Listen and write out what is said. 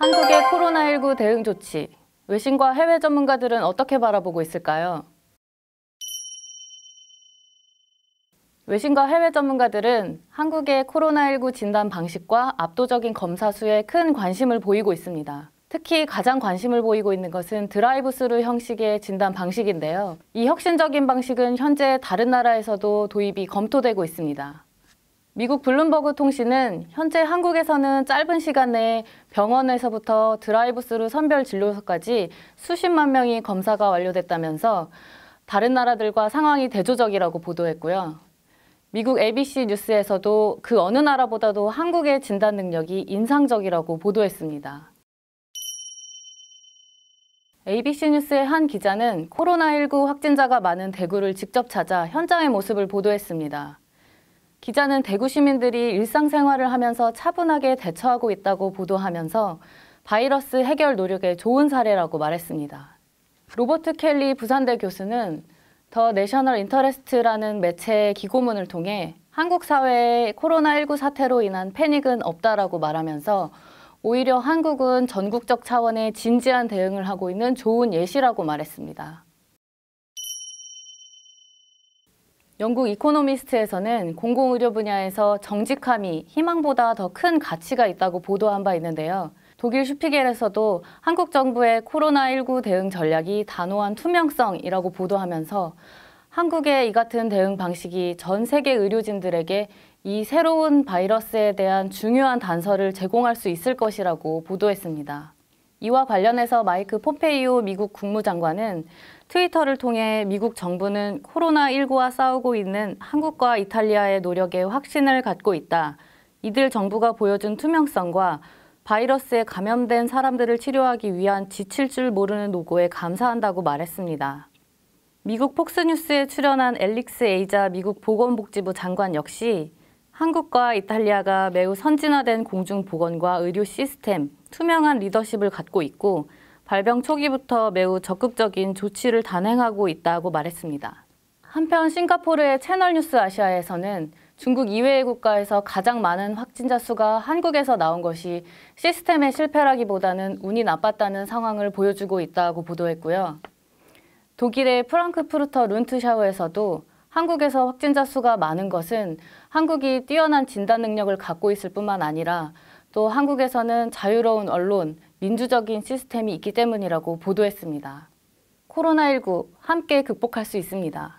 한국의 코로나19 대응 조치, 외신과 해외 전문가들은 어떻게 바라보고 있을까요? 외신과 해외 전문가들은 한국의 코로나19 진단 방식과 압도적인 검사 수에 큰 관심을 보이고 있습니다. 특히 가장 관심을 보이고 있는 것은 드라이브 스루 형식의 진단 방식인데요. 이 혁신적인 방식은 현재 다른 나라에서도 도입이 검토되고 있습니다. 미국 블룸버그 통신은 현재 한국에서는 짧은 시간에 내 병원에서부터 드라이브스루 선별 진료소까지 수십만 명이 검사가 완료됐다면서 다른 나라들과 상황이 대조적이라고 보도했고요. 미국 ABC 뉴스에서도 그 어느 나라보다도 한국의 진단 능력이 인상적이라고 보도했습니다. ABC 뉴스의 한 기자는 코로나19 확진자가 많은 대구를 직접 찾아 현장의 모습을 보도했습니다. 기자는 대구 시민들이 일상생활을 하면서 차분하게 대처하고 있다고 보도하면서 바이러스 해결 노력의 좋은 사례라고 말했습니다. 로버트 켈리 부산대 교수는 더 내셔널 인터레스트라는 매체의 기고문을 통해 한국 사회의 코로나19 사태로 인한 패닉은 없다라고 말하면서 오히려 한국은 전국적 차원의 진지한 대응을 하고 있는 좋은 예시라고 말했습니다. 영국 이코노미스트에서는 공공의료 분야에서 정직함이 희망보다 더 큰 가치가 있다고 보도한 바 있는데요. 독일 슈피겔에서도 한국 정부의 코로나19 대응 전략이 단호한 투명성이라고 보도하면서 한국의 이 같은 대응 방식이 전 세계 의료진들에게 이 새로운 바이러스에 대한 중요한 단서를 제공할 수 있을 것이라고 보도했습니다. 이와 관련해서 마이크 폼페이오 미국 국무장관은 트위터를 통해 미국 정부는 코로나19와 싸우고 있는 한국과 이탈리아의 노력에 확신을 갖고 있다. 이들 정부가 보여준 투명성과 바이러스에 감염된 사람들을 치료하기 위한 지칠 줄 모르는 노고에 감사한다고 말했습니다. 미국 폭스뉴스에 출연한 엘릭스 에이자 미국 보건복지부 장관 역시 한국과 이탈리아가 매우 선진화된 공중보건과 의료 시스템, 투명한 리더십을 갖고 있고 발병 초기부터 매우 적극적인 조치를 단행하고 있다고 말했습니다. 한편 싱가포르의 채널뉴스 아시아에서는 중국 이외의 국가에서 가장 많은 확진자 수가 한국에서 나온 것이 시스템의 실패라기보다는 운이 나빴다는 상황을 보여주고 있다고 보도했고요. 독일의 프랑크푸르터 룬트샤우에서도 한국에서 확진자 수가 많은 것은 한국이 뛰어난 진단 능력을 갖고 있을 뿐만 아니라 또 한국에서는 자유로운 언론, 민주적인 시스템이 있기 때문이라고 보도했습니다. 코로나19 함께 극복할 수 있습니다.